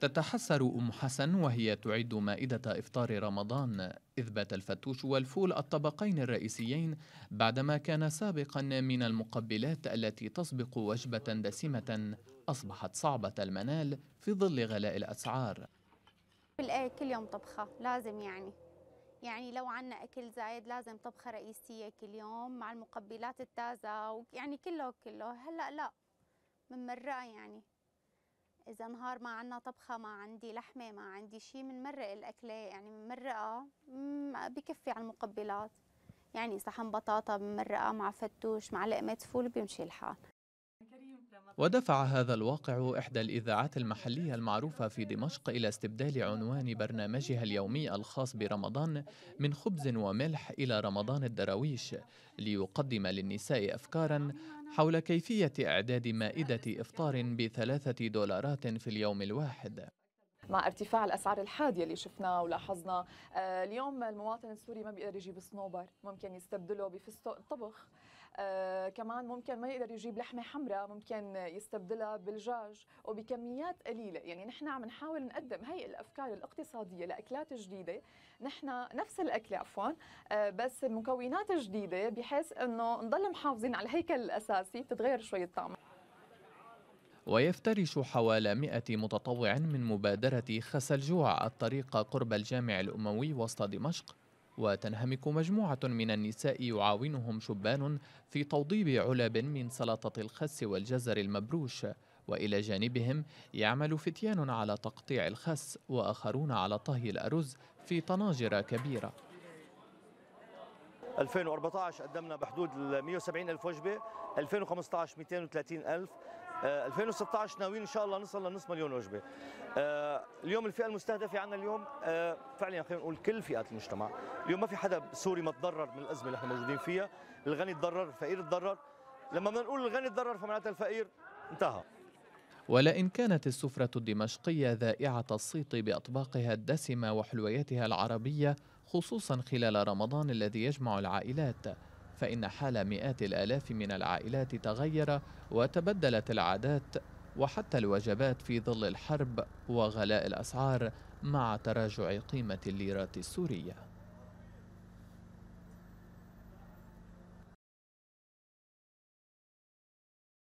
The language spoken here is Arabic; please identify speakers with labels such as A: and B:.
A: تتحسر أم حسن وهي تعد مائدة إفطار رمضان إذ بات الفتوش والفول الطبقين الرئيسيين بعدما كان سابقا من المقبلات التي تسبق وجبة دسمة أصبحت صعبة المنال في ظل غلاء الأسعار
B: كل يوم طبخة لازم يعني يعني لو عنا أكل زايد لازم طبخة رئيسية كل يوم مع المقبلات التازة ويعني كله كله هلأ لا من مرة يعني اذا نهار ما عندنا طبخه ما عندي لحمه ما عندي شيء بنمرق الاكله يعني بنمرقها بكفي على المقبلات يعني صحن بطاطا بمرقه مع فتوش مع لقمه فول بيمشي الحال
A: ودفع هذا الواقع إحدى الإذاعات المحلية المعروفة في دمشق إلى استبدال عنوان برنامجها اليومي الخاص برمضان من خبز وملح إلى رمضان الدراويش ليقدم للنساء أفكارا حول كيفية إعداد مائدة إفطار بثلاثة دولارات في اليوم الواحد
C: مع ارتفاع الاسعار الحاديه اللي شفناه ولاحظنا آه، اليوم المواطن السوري ما بيقدر يجيب صنوبر ممكن يستبدله بفستق الطبخ آه، كمان ممكن ما يقدر يجيب لحمه حمراء ممكن يستبدلها بالجاج وبكميات قليله يعني نحن عم نحاول نقدم هي الافكار الاقتصاديه لاكلات جديده نحن نفس الاكله عفوا آه، بس مكونات جديده بحيث انه نضل محافظين على الهيكل الاساسي بتتغير شوي الطعم
A: ويفترش حوالي 100 متطوع من مبادرة خس الجوع الطريق قرب الجامع الأموي وسط دمشق وتنهمك مجموعة من النساء يعاونهم شبان في توضيب علب من سلطة الخس والجزر المبروش وإلى جانبهم يعمل فتيان على تقطيع الخس وآخرون على طهي الأرز في طناجر كبيرة
D: 2014 قدمنا بحدود 170 ألف وجبة 2015 230 ألف 2016 آه، ناويين ان شاء الله نصل لنص مليون وجبه. آه، اليوم الفئه المستهدفه عندنا اليوم آه، فعليا خلينا نقول كل فئات المجتمع، اليوم ما في حدا سوري ما تضرر من الازمه اللي احنا موجودين فيها، الغني تضرر، الفقير تضرر، لما بنقول الغني تضرر فمعناتها الفقير انتهى.
A: ولئن كانت السفرة الدمشقية ذائعة الصيت بأطباقها الدسمة وحلوياتها العربية خصوصا خلال رمضان الذي يجمع العائلات فإن حال مئات الآلاف من العائلات تغير وتبدلت العادات وحتى الوجبات في ظل الحرب وغلاء الأسعار مع تراجع قيمة الليرات
D: السورية